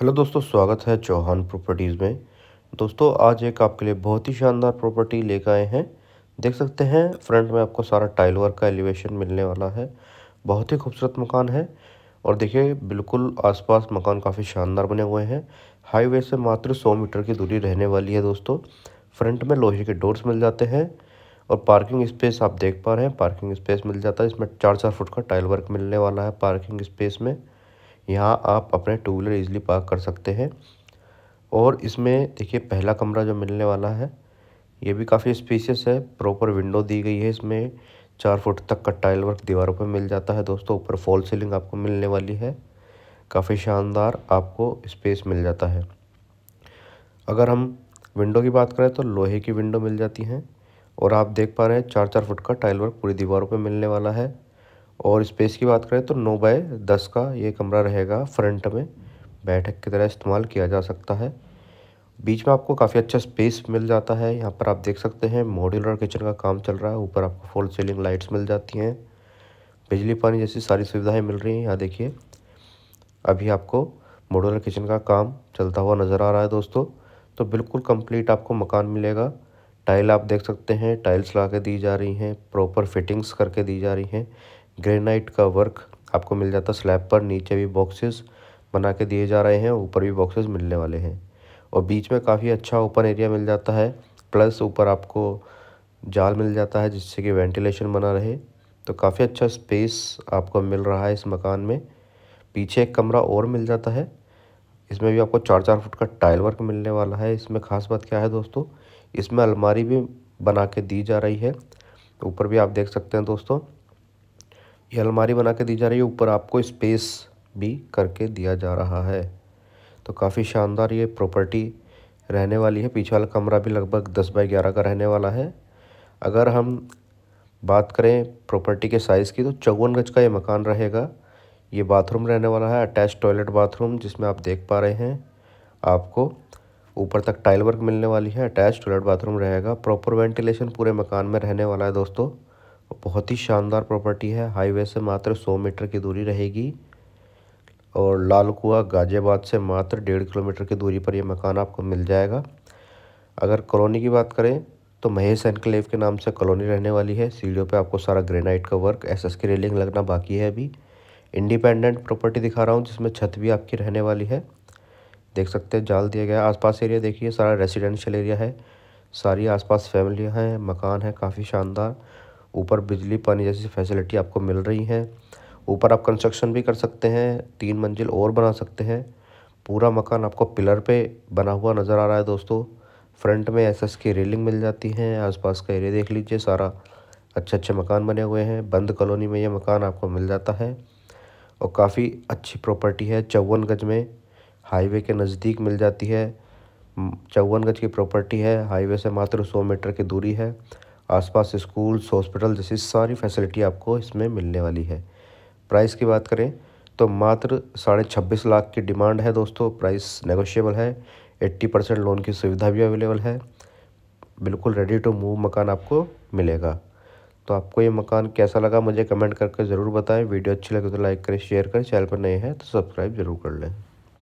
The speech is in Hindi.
हेलो दोस्तों स्वागत है चौहान प्रॉपर्टीज़ में दोस्तों आज एक आपके लिए बहुत ही शानदार प्रॉपर्टी लेकर आए हैं देख सकते हैं फ्रंट में आपको सारा टाइल वर्क का एलिवेशन मिलने वाला है बहुत ही खूबसूरत मकान है और देखिए बिल्कुल आसपास मकान काफ़ी शानदार बने हुए हैं हाईवे से मात्र सौ मीटर की दूरी रहने वाली है दोस्तों फ्रंट में लोहे के डोर्स मिल जाते हैं और पार्किंग स्पेस आप देख पा रहे हैं पार्किंग स्पेस मिल जाता है इसमें चार चार फुट का टाइल वर्क मिलने वाला है पार्किंग स्पेस में यहाँ आप अपने टू व्हीलर ईज़िली पार्क कर सकते हैं और इसमें देखिए पहला कमरा जो मिलने वाला है ये भी काफ़ी स्पेशियस है प्रॉपर विंडो दी गई है इसमें चार फुट तक का टाइल वर्क दीवारों पर मिल जाता है दोस्तों ऊपर फॉल सीलिंग आपको मिलने वाली है काफ़ी शानदार आपको स्पेस मिल जाता है अगर हम विंडो की बात करें तो लोहे की विंडो मिल जाती हैं और आप देख पा रहे हैं चार चार फुट का टाइल वर्क पूरी दीवारों पर मिलने वाला है और स्पेस की बात करें तो नौ बाय दस का ये कमरा रहेगा फ्रंट में बैठक की तरह इस्तेमाल किया जा सकता है बीच में आपको काफ़ी अच्छा स्पेस मिल जाता है यहाँ पर आप देख सकते हैं मॉड्यूलर किचन का काम चल रहा है ऊपर आपको फॉल सीलिंग लाइट्स मिल जाती हैं बिजली पानी जैसी सारी सुविधाएं मिल रही हैं यहाँ देखिए अभी आपको मॉड्यूलर किचन का काम चलता हुआ नज़र आ रहा है दोस्तों तो बिल्कुल कम्प्लीट आपको मकान मिलेगा टाइल आप देख सकते हैं टाइल्स ला के दी जा रही हैं प्रॉपर फिटिंग्स करके दी जा रही हैं ग्रेनाइट का वर्क आपको मिल जाता है स्लैब पर नीचे भी बॉक्सेस बना के दिए जा रहे हैं ऊपर भी बॉक्सेस मिलने वाले हैं और बीच में काफ़ी अच्छा ओपन एरिया मिल जाता है प्लस ऊपर आपको जाल मिल जाता है जिससे कि वेंटिलेशन बना रहे तो काफ़ी अच्छा स्पेस आपको मिल रहा है इस मकान में पीछे एक कमरा और मिल जाता है इसमें भी आपको चार चार फुट का टाइल वर्क मिलने वाला है इसमें खास बात क्या है दोस्तों इसमें अलमारी भी बना के दी जा रही है ऊपर भी आप देख सकते हैं दोस्तों ये अलमारी बना के दी जा रही है ऊपर आपको स्पेस भी करके दिया जा रहा है तो काफ़ी शानदार ये प्रॉपर्टी रहने वाली है पीछे वाला कमरा भी लगभग दस बाई ग्यारह का रहने वाला है अगर हम बात करें प्रॉपर्टी के साइज़ की तो चौवन गज का ये मकान रहेगा ये बाथरूम रहने वाला है अटैच टॉयलेट बाथरूम जिसमें आप देख पा रहे हैं आपको ऊपर तक टाइल वर्क मिलने वाली है अटैच टॉयलेट बाथरूम रहेगा प्रॉपर वेंटिलेशन पूरे मकान में रहने वाला है दोस्तों बहुत ही शानदार प्रॉपर्टी है हाईवे से मात्र 100 मीटर की दूरी रहेगी और लाल कुआ गाजियाबाद से मात्र डेढ़ किलोमीटर की दूरी पर यह मकान आपको मिल जाएगा अगर कॉलोनी की बात करें तो महेश एनक्लेव के नाम से कॉलोनी रहने वाली है सीढ़ियों पे आपको सारा ग्रेनाइट का वर्क एसएस की रेलिंग लगना बाकी है अभी इंडिपेंडेंट प्रॉपर्टी दिखा रहा हूँ जिसमें छत भी आपकी रहने वाली है देख सकते हैं जाल दिया गया आसपास एरिया देखिए सारा रेसिडेंशियल एरिया है सारी आसपास फैमिलियाँ हैं मकान है काफ़ी शानदार ऊपर बिजली पानी जैसी फैसिलिटी आपको मिल रही हैं ऊपर आप कंस्ट्रक्शन भी कर सकते हैं तीन मंजिल और बना सकते हैं पूरा मकान आपको पिलर पे बना हुआ नज़र आ रहा है दोस्तों फ्रंट में एसएस की रेलिंग मिल जाती है आसपास का एरिया देख लीजिए सारा अच्छे अच्छे मकान बने हुए हैं बंद कॉलोनी में ये मकान आपको मिल जाता है और काफ़ी अच्छी प्रॉपर्टी है चौवन गज में हाईवे के नज़दीक मिल जाती है चौवन गज की प्रॉपर्टी है हाईवे से मात्र सौ मीटर की दूरी है आसपास स्कूल्स हॉस्पिटल जैसी सारी फैसिलिटी आपको इसमें मिलने वाली है प्राइस की बात करें तो मात्र साढ़े छब्बीस लाख की डिमांड है दोस्तों प्राइस नेगोशिएबल है एट्टी परसेंट लोन की सुविधा भी अवेलेबल है बिल्कुल रेडी टू मूव मकान आपको मिलेगा तो आपको ये मकान कैसा लगा मुझे कमेंट करके ज़रूर बताएं वीडियो अच्छी लगे तो लाइक करें शेयर करें चैनल पर नए हैं तो सब्सक्राइब ज़रूर कर लें